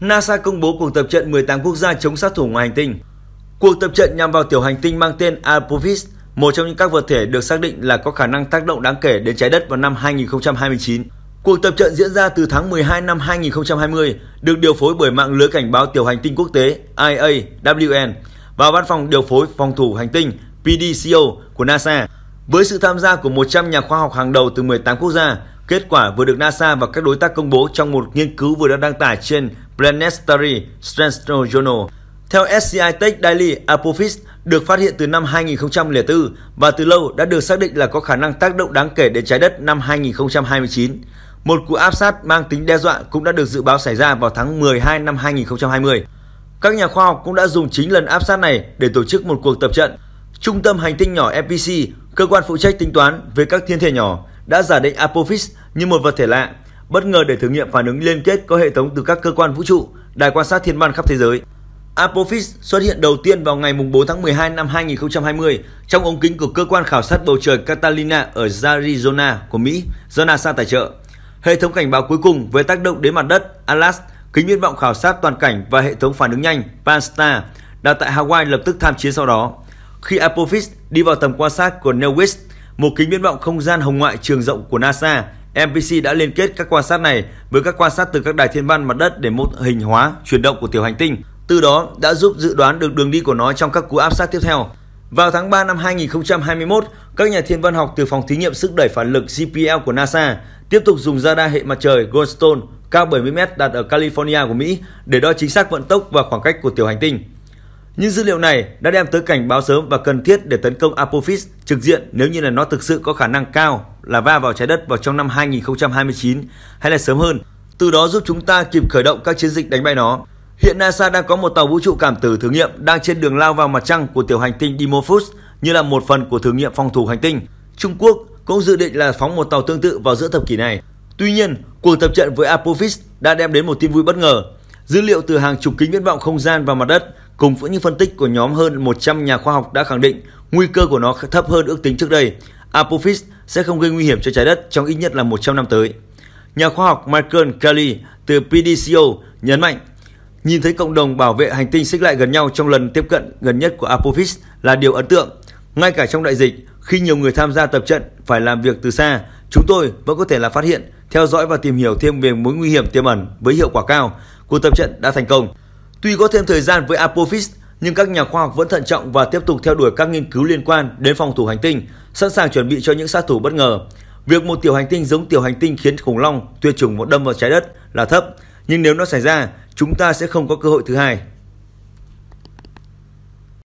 NASA công bố cuộc tập trận 18 quốc gia chống sát thủ ngoài hành tinh. Cuộc tập trận nhằm vào tiểu hành tinh mang tên Apophis, một trong những các vật thể được xác định là có khả năng tác động đáng kể đến trái đất vào năm 2029. Cuộc tập trận diễn ra từ tháng 12 năm 2020, được điều phối bởi mạng lưới cảnh báo tiểu hành tinh quốc tế IAWN và văn phòng điều phối phòng thủ hành tinh PDCO của NASA với sự tham gia của 100 nhà khoa học hàng đầu từ 18 quốc gia. Kết quả vừa được NASA và các đối tác công bố trong một nghiên cứu vừa đã đăng tải trên Planetary Strength Theo SCI Tech Daily, Apophis được phát hiện từ năm 2004 và từ lâu đã được xác định là có khả năng tác động đáng kể đến trái đất năm 2029. Một cuộc áp sát mang tính đe dọa cũng đã được dự báo xảy ra vào tháng 12 năm 2020. Các nhà khoa học cũng đã dùng chính lần áp sát này để tổ chức một cuộc tập trận. Trung tâm hành tinh nhỏ FPC, cơ quan phụ trách tính toán về các thiên thể nhỏ, đã giả định Apophis như một vật thể lạ bất ngờ để thử nghiệm phản ứng liên kết có hệ thống từ các cơ quan vũ trụ, đài quan sát thiên văn khắp thế giới. Apophis xuất hiện đầu tiên vào ngày 4 tháng 12 năm 2020 trong ống kính của cơ quan khảo sát bầu trời Catalina ở Arizona của Mỹ do NASA tài trợ. Hệ thống cảnh báo cuối cùng về tác động đến mặt đất ALAS, kính viễn vọng khảo sát toàn cảnh và hệ thống phản ứng nhanh VanStar đặt tại Hawaii lập tức tham chiến sau đó. Khi Apophis đi vào tầm quan sát của NOWIS, một kính viễn vọng không gian hồng ngoại trường rộng của NASA MPC đã liên kết các quan sát này với các quan sát từ các đài thiên văn mặt đất để mô hình hóa chuyển động của tiểu hành tinh. Từ đó đã giúp dự đoán được đường đi của nó trong các cú áp sát tiếp theo. Vào tháng 3 năm 2021, các nhà thiên văn học từ phòng thí nghiệm sức đẩy phản lực GPL của NASA tiếp tục dùng radar hệ mặt trời Goldstone cao 70m đặt ở California của Mỹ để đo chính xác vận tốc và khoảng cách của tiểu hành tinh. Những dữ liệu này đã đem tới cảnh báo sớm và cần thiết để tấn công Apophis trực diện nếu như là nó thực sự có khả năng cao là va vào trái đất vào trong năm 2029 hay là sớm hơn, từ đó giúp chúng ta kịp khởi động các chiến dịch đánh bay nó. Hiện NASA đang có một tàu vũ trụ cảm tử thử nghiệm đang trên đường lao vào mặt trăng của tiểu hành tinh Dimorphos như là một phần của thử nghiệm phòng thủ hành tinh. Trung Quốc cũng dự định là phóng một tàu tương tự vào giữa thập kỷ này. Tuy nhiên, cuộc tập trận với Apophis đã đem đến một tin vui bất ngờ. Dữ liệu từ hàng chục kính viễn vọng không gian và mặt đất Cùng với những phân tích của nhóm hơn 100 nhà khoa học đã khẳng định nguy cơ của nó thấp hơn ước tính trước đây. Apophis sẽ không gây nguy hiểm cho trái đất trong ít nhất là 100 năm tới. Nhà khoa học Michael Kelly từ PDCO nhấn mạnh Nhìn thấy cộng đồng bảo vệ hành tinh xích lại gần nhau trong lần tiếp cận gần nhất của Apophis là điều ấn tượng. Ngay cả trong đại dịch, khi nhiều người tham gia tập trận phải làm việc từ xa, chúng tôi vẫn có thể là phát hiện, theo dõi và tìm hiểu thêm về mối nguy hiểm tiềm ẩn với hiệu quả cao. Cuộc tập trận đã thành công. Tuy có thêm thời gian với Apophis, nhưng các nhà khoa học vẫn thận trọng và tiếp tục theo đuổi các nghiên cứu liên quan đến phòng thủ hành tinh, sẵn sàng chuẩn bị cho những sát thủ bất ngờ. Việc một tiểu hành tinh giống tiểu hành tinh khiến khủng long tuyệt chủng một đâm vào trái đất là thấp, nhưng nếu nó xảy ra, chúng ta sẽ không có cơ hội thứ hai.